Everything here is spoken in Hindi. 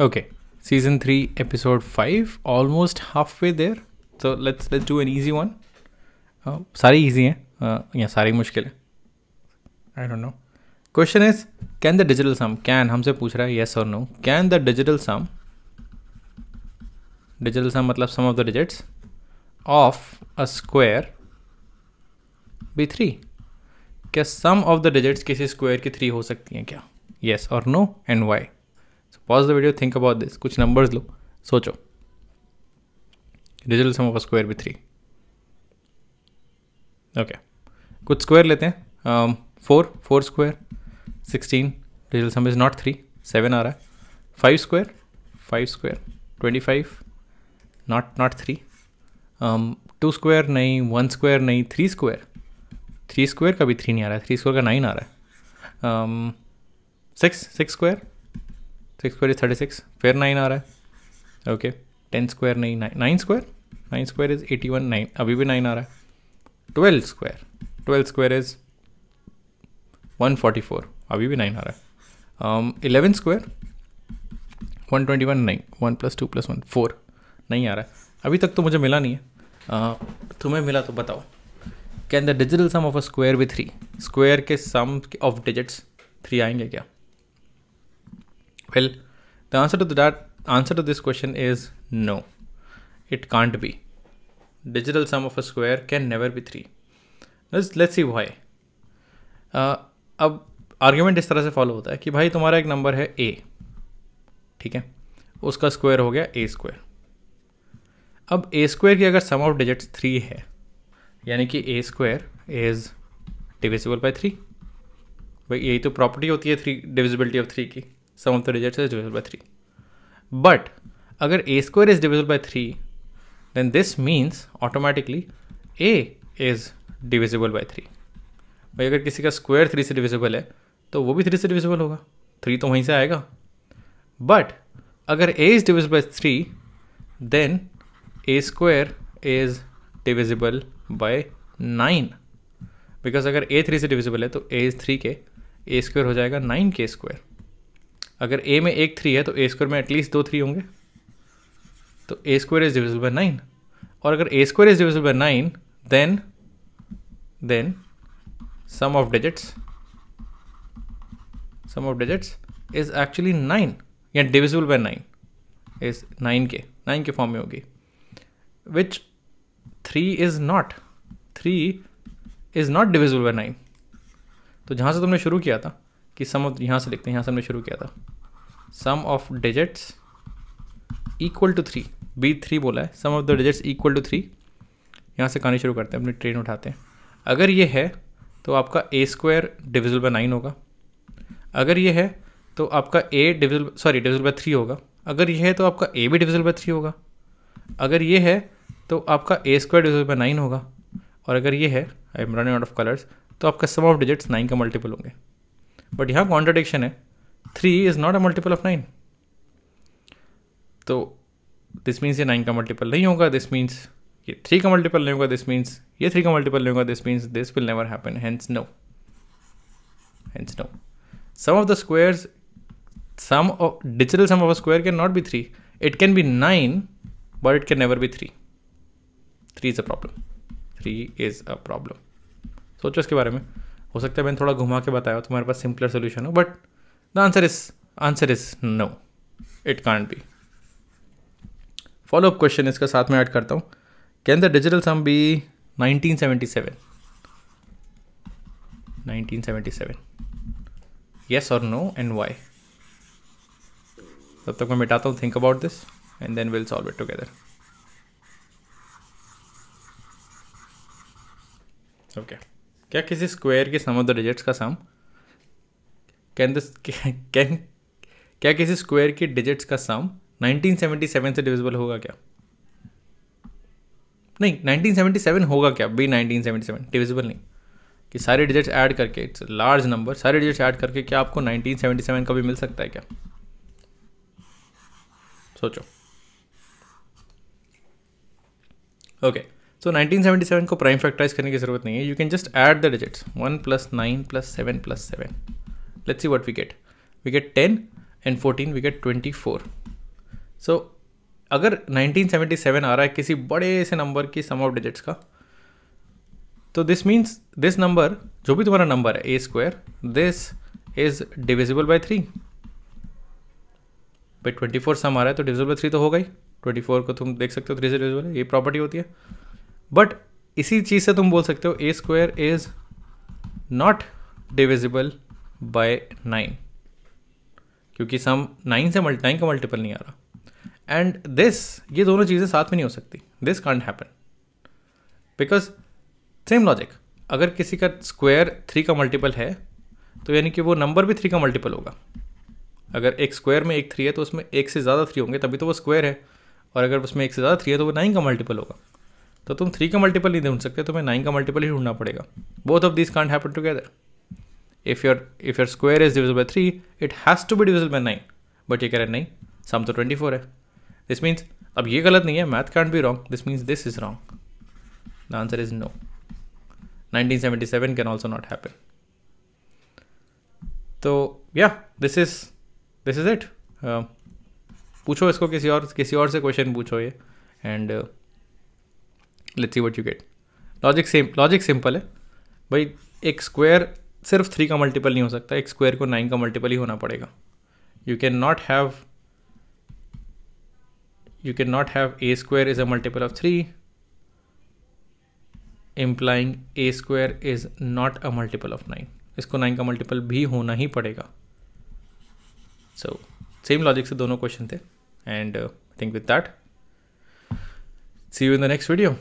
Okay, season three, episode five, almost halfway there. So let's let's do an easy one. Uh, sorry, easy uh, yeah, sorry, mushkil. I don't know. Question is, can the digital sum? Can हमसे पूछ रहा है yes or no? Can the digital sum? Digital sum मतलब sum of the digits of a square be three? क्या sum of the digits किसी square की three हो सकती हैं क्या? Yes or no and why? Pause the video think about this कुछ नंबर्स लो सोचो डिजिटल सम ऑफ स्क्वायर भी थ्री ओके कुछ स्क्वायर लेते हैं four four square sixteen digital sum is not three seven आ रहा है five square five square twenty five not not three two square नहीं वन स्क्वायर नहीं थ्री स्क्वायर थ्री स्क्वायर का भी थ्री नहीं आ रहा है थ्री स्क्वायर का नाइन आ रहा है six six square six square is thirty six फिर नाइन आ रहा है ओके टेन स्क्वायर नहीं nine nine square nine square is eighty one nine अभी भी नाइन आ रहा है twelve square twelve square is one forty four अभी भी नाइन आ रहा है eleven square one twenty one नहीं one plus two plus one four नहीं आ रहा है अभी तक तो मुझे मिला नहीं है uh, तुम्हें मिला तो बताओ can the digital sum of a square with three square के सम ऑफ डिजिट्स थ्री आएंगे क्या Well, the answer to that answer to this question is no. It can't be. Digital sum of a square can never be three. Let's let's see why. Uh, अब आर्ग्यूमेंट इस तरह से फॉलो होता है कि भाई तुम्हारा एक नंबर है ए ठीक है उसका स्क्वायर हो गया ए स्क्वायर अब ए स्क्वायर की अगर सम ऑफ डिजिट्स थ्री है यानी कि a square is divisible by three भाई यही तो प्रॉपर्टी होती है थ्री डिविजिबिलिटी ऑफ थ्री की sum of the digits is divisible by three but अगर a square is divisible by three then this means automatically a is divisible by three भाई अगर किसी का स्क्वायर थ्री से डिविजिबल है तो वो भी थ्री से डिविजिबल होगा थ्री तो वहीं से आएगा बट अगर a is divisible by three then a square is divisible by nine because अगर ए थ्री से डिविजिबल है तो ए इज थ्री के ए स्क्वायर हो जाएगा नाइन के स्क्वायर अगर ए में एक थ्री है तो ए स्क्वायर में एटलीस्ट दो थ्री होंगे तो a square is divisible by nine और अगर a square is divisible by nine then then sum of digits sum of digits is actually nine या divisible by nine is nine के नाइन के फॉर्म में होगी which three is not three is not divisible by nine तो जहाँ से तुमने शुरू किया था कि सम ऑफ यहाँ से लिखते हैं यहाँ से हमने शुरू किया था sum of digits equal to three be three बोला है sum of the digits equal to three यहाँ से कहानी शुरू करते हैं अपनी ट्रेन उठाते हैं अगर ये है तो आपका a square divisible by nine होगा अगर ये है तो आपका a divisible sorry divisible by three होगा अगर ये है तो आपका ए भी डिविजल बाय थ्री होगा अगर ये है तो आपका a square divisible by nine होगा और अगर ये है I am running out of colours तो आपका सम ऑफ डिजिट्स नाइन का मल्टीपल होंगे बट यहाँ कॉन्ट्रडिक्शन है three is not a multiple of nine तो दिस मीन्स ये नाइन का मल्टीपल नहीं होगा दिस मीन्स ये थ्री का मल्टीपल नहीं होगा दिस मीन्स ये थ्री का मल्टीपल नहीं होगा this means this will never happen hence no hence no sum of the sum of digital sum of a square can not be three it can be nine but it can never be three three is a problem three is a problem सोचो इसके बारे में हो सकता है मैंने थोड़ा घुमा के बताया तुम्हारे पास सिंपलर सोल्यूशन हो but the answer is answer is no it can't be follow up question इसका साथ में ऐड करता हूँ can the digital sum be 1977 1977 yes or no and why तब तक मैं मिटाता हूँ think about this and then will solve it together okay क्या किसी स्क्वायर के सम ऑफ द डिजिट्स का सम कैन दिस कैन क्या किसी स्क्वायर के डिजिट्स का सम 1977 से डिविजिबल होगा क्या नहीं 1977 होगा क्या बी 1977 डिविजिबल नहीं कि सारे डिजिट्स ऐड करके इट्स लार्ज नंबर सारे डिजिट्स ऐड करके क्या आपको 1977 का भी मिल सकता है क्या सोचो okay okay. So nineteen seventy seven को प्राइम फैक्टराइज करने की जरूरत नहीं है you can just add the digits one plus nine plus seven plus seven let's see what we get we get ten and fourteen we get twenty four so अगर नाइनटीन सेवेंटी सेवन आ रहा है किसी बड़े से नंबर की सम ऑफ डिजिट्स का तो दिस मीन्स दिस नंबर जो भी तुम्हारा नंबर है a square this is divisible by three भाई ट्वेंटी फोर सम आ रहा है तो डिविजिबल बाई थ्री तो होगा ही ट्वेंटी फोर को तुम देख सकते हो थ्री से डिविजिबल है ये प्रॉपर्टी होती है बट इसी चीज़ से तुम बोल सकते हो a square is not divisible by nine क्योंकि सम नाइन से मल्टी नाइन का मल्टीपल नहीं आ रहा एंड दिस ये दोनों चीज़ें साथ में नहीं हो सकती this can't happen because same logic अगर किसी का स्क्वायर थ्री का मल्टीपल है तो यानी कि वो नंबर भी थ्री का मल्टीपल होगा अगर एक स्क्वायर में एक थ्री है तो उसमें एक से ज़्यादा थ्री होंगे तभी तो वो स्क्वायर है और अगर उसमें एक से ज़्यादा थ्री है तो वो नाइन का मल्टीपल होगा तो तुम थ्री का मल्टीपल नहीं ढूंढ सकते तुम्हें नाइन का मल्टीपल ही ढूंढना पड़ेगा both of this can't happen together if your if your square is divisible by three it has to be divisible by nine but ये कह रहे हैं नहीं सम तो ट्वेंटी फोर है दिस मीन्स अब ये गलत नहीं है math can't be wrong this means this is wrong the answer is no nineteen seventy seven can also not happen तो या this is this is it पूछो इसको किसी और किसी और से क्वेश्चन पूछो ये and uh, let's see what you get logic same logic simple है भाई एक स्क्वायर सिर्फ थ्री का मल्टीपल नहीं हो सकता एक स्क्वायर को नाइन का मल्टीपल ही होना पड़ेगा you can not have you can not have a square is a multiple of three implying a square is not a multiple of nine इसको नाइन का मल्टीपल भी होना ही पड़ेगा सो सेम लॉजिक से दोनों क्वेश्चन थे and I think with that see you in the next video